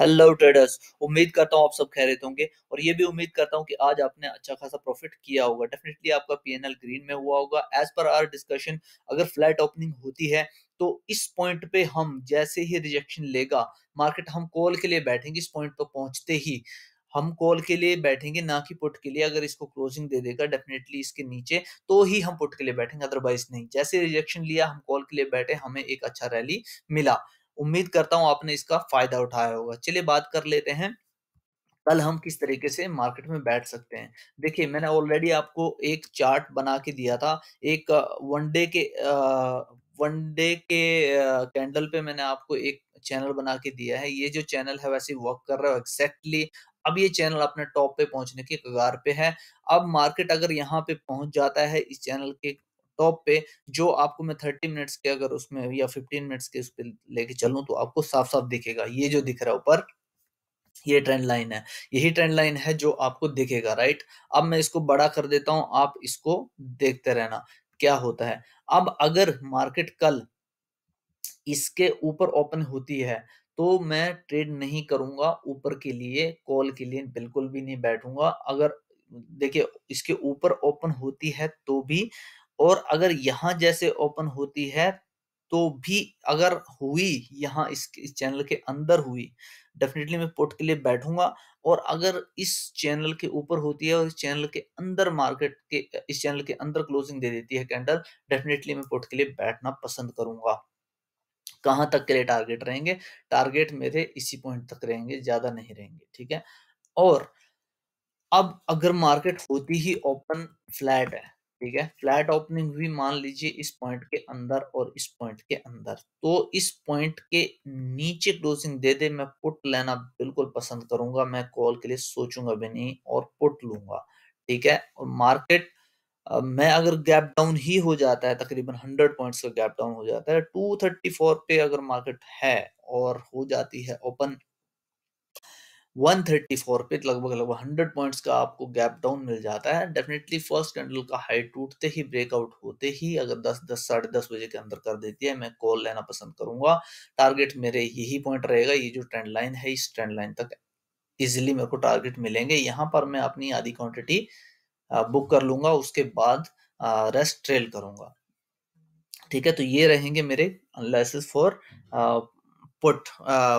hello traders उम्मीद करता हूँ आप सब कह रहे होंगे और ये भी उम्मीद करता हूँ कि आज आपने अच्छा खासा प्रॉफिट किया होगा डेफिनेटली आपका पीएनएल ग्रीन में हुआ होगा एज पर आर डिस्कशन अगर फ्लैट ओपनिंग होती है तो इस पॉइंट पे हम जैसे ही रिजेक्शन लेगा मार्केट हम कॉल के लिए बैठेंगे इस पॉइंट पर पहुंचते ही हम कॉल के लिए बैठेंगे ना कि पुट के लिए अगर इसको क्लोजिंग दे देगा डेफिनेटली इसके नीचे तो ही हम पुट के लिए बैठेंगे अदरवाइज नहीं जैसे रिजेक्शन लिया हम कॉल के लिए बैठे हमें एक अच्छा रैली मिला उम्मीद करता हूँ आपने इसका फायदा उठाया होगा चलिए बात कर लेते हैं कल हम किस तरीके से मार्केट में बैठ सकते हैं देखिए मैंने ऑलरेडी आपको एक चार्ट बना के दिया था एक वनडे के वन डे के कैंडल पे मैंने आपको एक चैनल बना के दिया है ये जो चैनल है वैसे वर्क कर रहा है एग्जैक्टली अब ये चैनल अपने टॉप पे पहुंचने के कगार पे है अब मार्केट अगर यहाँ पे पहुंच जाता है इस चैनल के टॉप पे जो आपको मैं थर्टी मिनट्स के अगर उसमें या फिफ्टीन मिनट्स के उस पर लेके चलूँ तो आपको साफ साफ दिखेगा ये जो दिख रहा है ऊपर ये ट्रेंड लाइन है यही ट्रेंड लाइन है जो आपको दिखेगा राइट अब मैं इसको बड़ा कर देता हूं आप इसको देखते रहना क्या होता है अब अगर मार्केट कल इसके ऊपर ओपन होती है तो मैं ट्रेड नहीं करूंगा ऊपर के लिए कॉल के लिए बिल्कुल भी नहीं बैठूंगा अगर देखिए इसके ऊपर ओपन होती है तो भी और अगर यहाँ जैसे ओपन होती है तो भी अगर हुई यहाँ इस, इस चैनल के अंदर हुई डेफिनेटली मैं पोर्ट के लिए बैठूंगा और अगर इस चैनल के ऊपर होती है और इस चैनल के अंदर मार्केट के इस चैनल के अंदर क्लोजिंग दे देती है कैंडल डेफिनेटली मैं पोर्ट के लिए बैठना पसंद करूंगा कहाँ तक के लिए टारगेट रहेंगे टारगेट मेरे इसी पॉइंट तक रहेंगे ज्यादा नहीं रहेंगे ठीक है और अब अगर मार्केट होती ही ओपन फ्लैट है ठीक है फ्लैट ओपनिंग भी मान लीजिए इस पॉइंट के अंदर और इस पॉइंट के अंदर तो इस पॉइंट के नीचे क्लोजिंग दे दे मैं पुट लेना बिल्कुल पसंद करूंगा मैं कॉल के लिए सोचूंगा भी नहीं और पुट लूंगा ठीक है और मार्केट मैं अगर गैप डाउन ही हो जाता है तकरीबन हंड्रेड पॉइंट्स का गैप डाउन हो जाता है टू थर्टी फोर पे अगर मार्केट है और हो जाती है ओपन 134 पे लगभग लगभग 100 पॉइंट्स का आपको गैप डाउन मिल जाता है डेफिनेटली फर्स्ट कैंडल का हाई टूटते ही ब्रेकआउट होते ही अगर 10 10 साढ़े दस बजे के अंदर कर देती है मैं कॉल लेना पसंद करूंगा टारगेट मेरे यही पॉइंट रहेगा ये जो ट्रेंड लाइन है इस ट्रेंड लाइन तक इजिली मेरे को टारगेट मिलेंगे यहाँ पर मैं अपनी आधी क्वांटिटी बुक कर लूंगा उसके बाद रेस्ट ट्रेल करूंगा ठीक है तो ये रहेंगे मेरे for put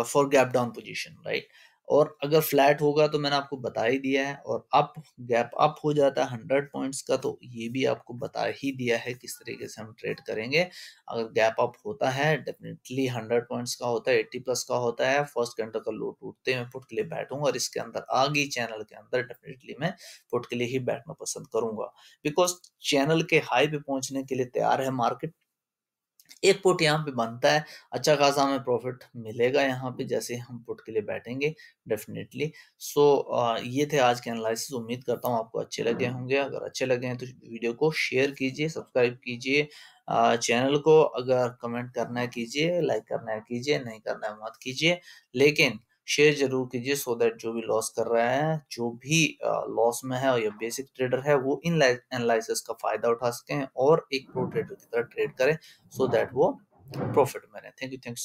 for gap down position right और अगर फ्लैट होगा तो मैंने आपको बता ही दिया है और अप गैप अप हो जाता है हंड्रेड पॉइंट्स का तो ये भी आपको बता ही दिया है किस तरीके से हम ट्रेड करेंगे अगर गैप अप होता है डेफिनेटली हंड्रेड पॉइंट्स का होता है एट्टी प्लस का होता है फर्स्ट कैंडल का लो टूटते मैं फुट के लिए बैठूंगा और इसके अंदर आ गई चैनल के अंदर डेफिनेटली मैं फुट के लिए ही बैठना पसंद करूंगा बिकॉज चैनल के हाई पे पहुंचने के लिए तैयार है मार्केट एक पुट यहाँ पे बनता है अच्छा खासा हमें प्रॉफिट मिलेगा यहाँ पे जैसे हम पुट के लिए बैठेंगे डेफिनेटली सो so, ये थे आज के एनालिसिस उम्मीद करता हूँ आपको अच्छे लगे होंगे अगर अच्छे लगे हैं तो वीडियो को शेयर कीजिए सब्सक्राइब कीजिए चैनल को अगर कमेंट करना है कीजिए लाइक करना है कीजिए नहीं करना है मत कीजिए लेकिन शेयर जरूर कीजिए सो दैट जो भी लॉस कर रहे हैं जो भी लॉस में है और बेसिक ट्रेडर है वो इन एनालिसिस का फायदा उठा सकें और एक प्रो ट्रेडर की तरह ट्रेड करें सो दैट वो प्रॉफिट में रहे थैंक यू थैंक